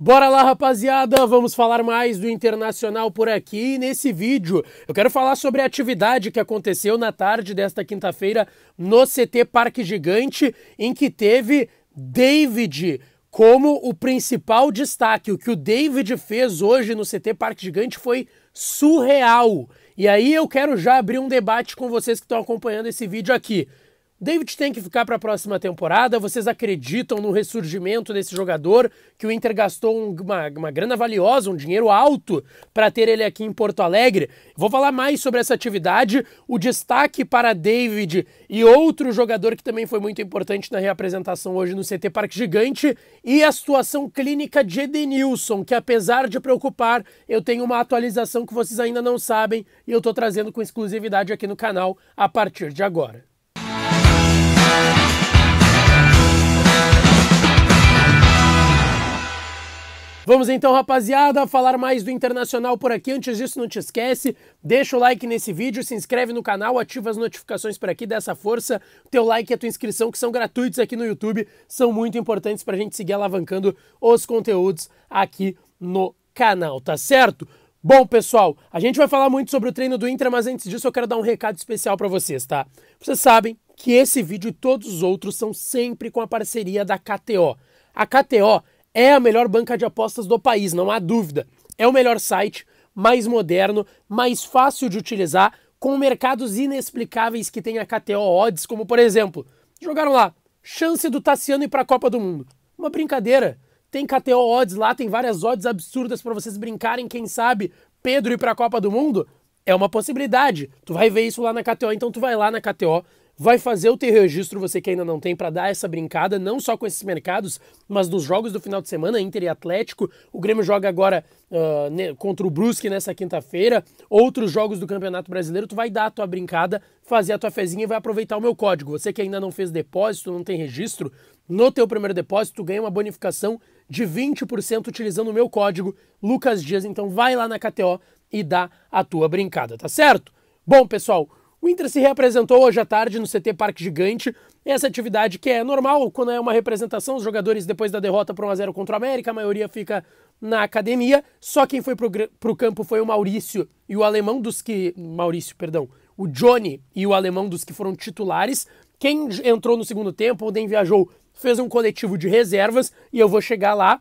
Bora lá, rapaziada! Vamos falar mais do Internacional por aqui. nesse vídeo, eu quero falar sobre a atividade que aconteceu na tarde desta quinta-feira no CT Parque Gigante, em que teve David como o principal destaque. O que o David fez hoje no CT Parque Gigante foi surreal. E aí eu quero já abrir um debate com vocês que estão acompanhando esse vídeo aqui. David tem que ficar para a próxima temporada. Vocês acreditam no ressurgimento desse jogador? Que o Inter gastou uma, uma grana valiosa, um dinheiro alto para ter ele aqui em Porto Alegre. Vou falar mais sobre essa atividade. O destaque para David e outro jogador que também foi muito importante na reapresentação hoje no CT Parque Gigante. E a situação clínica de Edenilson, que apesar de preocupar, eu tenho uma atualização que vocês ainda não sabem e eu estou trazendo com exclusividade aqui no canal a partir de agora. Vamos então, rapaziada, falar mais do Internacional por aqui. Antes disso, não te esquece, deixa o like nesse vídeo, se inscreve no canal, ativa as notificações por aqui, dessa essa força. O teu like e a tua inscrição, que são gratuitos aqui no YouTube, são muito importantes para a gente seguir alavancando os conteúdos aqui no canal, tá certo? Bom, pessoal, a gente vai falar muito sobre o treino do Inter, mas antes disso eu quero dar um recado especial para vocês, tá? Vocês sabem que esse vídeo e todos os outros são sempre com a parceria da KTO. A KTO é a melhor banca de apostas do país, não há dúvida. É o melhor site, mais moderno, mais fácil de utilizar, com mercados inexplicáveis que tem a KTO Odds, como por exemplo, jogaram lá, chance do Tassiano ir para a Copa do Mundo. Uma brincadeira. Tem KTO Odds lá, tem várias odds absurdas para vocês brincarem, quem sabe Pedro ir para a Copa do Mundo? É uma possibilidade. Tu vai ver isso lá na KTO, então tu vai lá na KTO, vai fazer o teu registro, você que ainda não tem, para dar essa brincada, não só com esses mercados, mas nos jogos do final de semana, Inter e Atlético. O Grêmio joga agora uh, contra o Brusque nessa quinta-feira. Outros jogos do Campeonato Brasileiro, tu vai dar a tua brincada, fazer a tua fezinha e vai aproveitar o meu código. Você que ainda não fez depósito, não tem registro, no teu primeiro depósito, tu ganha uma bonificação de 20% utilizando o meu código Lucas Dias. Então vai lá na KTO e dá a tua brincada, tá certo? Bom, pessoal, o Inter se reapresentou hoje à tarde no CT Parque Gigante. Essa atividade que é normal quando é uma representação, os jogadores depois da derrota por 1x0 contra o América, a maioria fica na academia. Só quem foi para o campo foi o Maurício e o alemão dos que. Maurício, perdão. O Johnny e o alemão dos que foram titulares. Quem entrou no segundo tempo ou nem viajou fez um coletivo de reservas e eu vou chegar lá.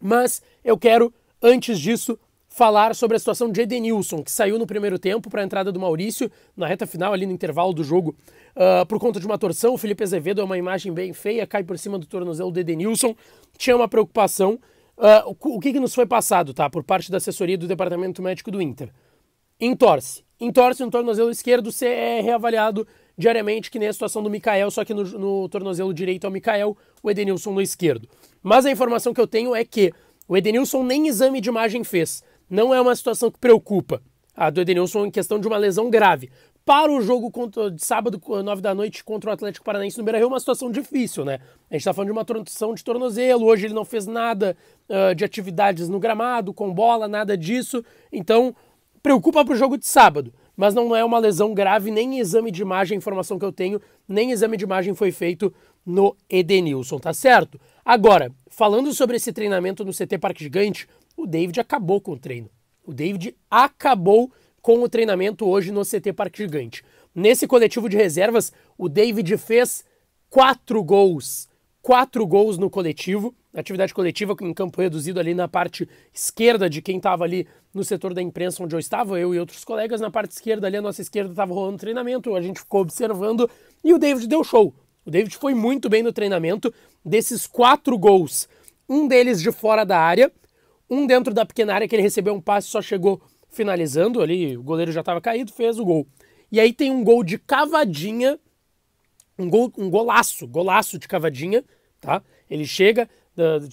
Mas eu quero, antes disso, falar sobre a situação de Edenilson, que saiu no primeiro tempo para a entrada do Maurício, na reta final, ali no intervalo do jogo, uh, por conta de uma torção. O Felipe Azevedo é uma imagem bem feia, cai por cima do tornozelo de Edenilson. Tinha uma preocupação. Uh, o que, que, nos foi passado, tá? Por parte da assessoria do Departamento Médico do Inter. Entorce. Entorce no tornozelo esquerdo, você é reavaliado diariamente, que nem a situação do Mikael, só que no, no tornozelo direito é o Mikael, o Edenilson no esquerdo. Mas a informação que eu tenho é que o Edenilson nem exame de imagem fez não é uma situação que preocupa. A do Edenilson em questão de uma lesão grave. Para o jogo contra, de sábado, 9 da noite, contra o Atlético Paranaense no Beira Rio, é uma situação difícil, né? A gente está falando de uma torção de tornozelo, hoje ele não fez nada uh, de atividades no gramado, com bola, nada disso. Então, preocupa para o jogo de sábado, mas não é uma lesão grave, nem exame de imagem, informação que eu tenho, nem exame de imagem foi feito no Edenilson, tá certo? Agora, falando sobre esse treinamento no CT Parque Gigante, o David acabou com o treino. O David acabou com o treinamento hoje no CT Parque Gigante. Nesse coletivo de reservas, o David fez quatro gols. Quatro gols no coletivo. Atividade coletiva em campo reduzido ali na parte esquerda de quem estava ali no setor da imprensa onde eu estava, eu e outros colegas. Na parte esquerda ali, a nossa esquerda estava rolando treinamento, a gente ficou observando e o David deu show. O David foi muito bem no treinamento. Desses quatro gols, um deles de fora da área, um dentro da pequena área que ele recebeu um passe, só chegou finalizando ali, o goleiro já estava caído, fez o gol. E aí tem um gol de cavadinha, um, gol, um golaço, golaço de cavadinha, tá? Ele chega,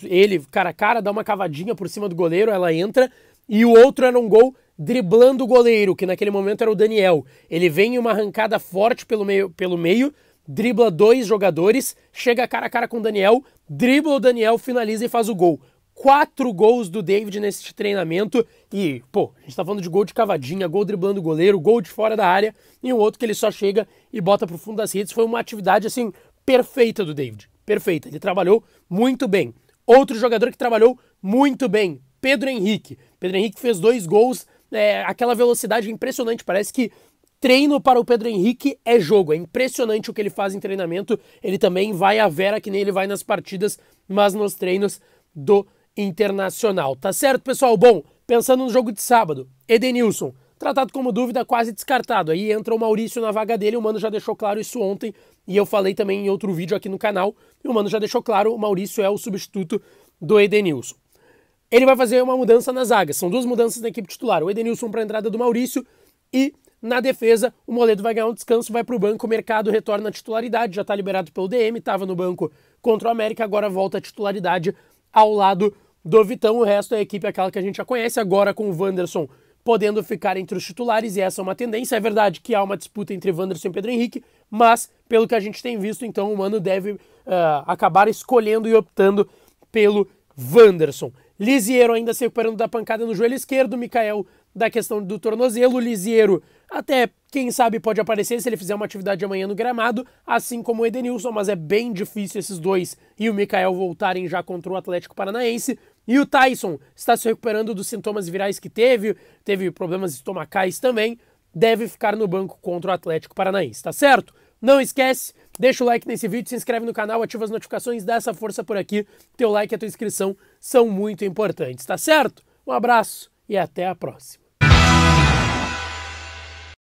ele cara a cara, dá uma cavadinha por cima do goleiro, ela entra, e o outro era um gol driblando o goleiro, que naquele momento era o Daniel. Ele vem em uma arrancada forte pelo meio, pelo meio dribla dois jogadores, chega cara a cara com o Daniel, dribla o Daniel, finaliza e faz o gol quatro gols do David nesse treinamento. E, pô, a gente tá falando de gol de cavadinha, gol driblando o goleiro, gol de fora da área, e um outro que ele só chega e bota pro fundo das redes. Foi uma atividade, assim, perfeita do David. Perfeita. Ele trabalhou muito bem. Outro jogador que trabalhou muito bem, Pedro Henrique. Pedro Henrique fez dois gols, é, aquela velocidade impressionante, parece que treino para o Pedro Henrique é jogo. É impressionante o que ele faz em treinamento. Ele também vai à Vera que nem ele vai nas partidas, mas nos treinos do internacional. Tá certo, pessoal? Bom, pensando no jogo de sábado, Edenilson, tratado como dúvida, quase descartado. Aí entra o Maurício na vaga dele, o Mano já deixou claro isso ontem, e eu falei também em outro vídeo aqui no canal, e o Mano já deixou claro, o Maurício é o substituto do Edenilson. Ele vai fazer uma mudança na zaga, são duas mudanças na equipe titular, o Edenilson para a entrada do Maurício e na defesa, o Moledo vai ganhar um descanso, vai para o banco, o mercado retorna à titularidade, já está liberado pelo DM, estava no banco contra o América, agora volta à titularidade ao lado do Vitão, o resto é a equipe aquela que a gente já conhece, agora com o Wanderson podendo ficar entre os titulares, e essa é uma tendência. É verdade que há uma disputa entre Wanderson e Pedro Henrique, mas pelo que a gente tem visto, então o Mano deve uh, acabar escolhendo e optando pelo Wanderson. Lisiero ainda se recuperando da pancada no joelho esquerdo, Mikael da questão do tornozelo, Lisiero até, quem sabe, pode aparecer se ele fizer uma atividade amanhã no gramado, assim como o Edenilson, mas é bem difícil esses dois e o Mikael voltarem já contra o Atlético Paranaense. E o Tyson está se recuperando dos sintomas virais que teve, teve problemas estomacais também, deve ficar no banco contra o Atlético Paranaense, tá certo? Não esquece, deixa o like nesse vídeo, se inscreve no canal, ativa as notificações, dá essa força por aqui. Teu like e a tua inscrição são muito importantes, tá certo? Um abraço e até a próxima.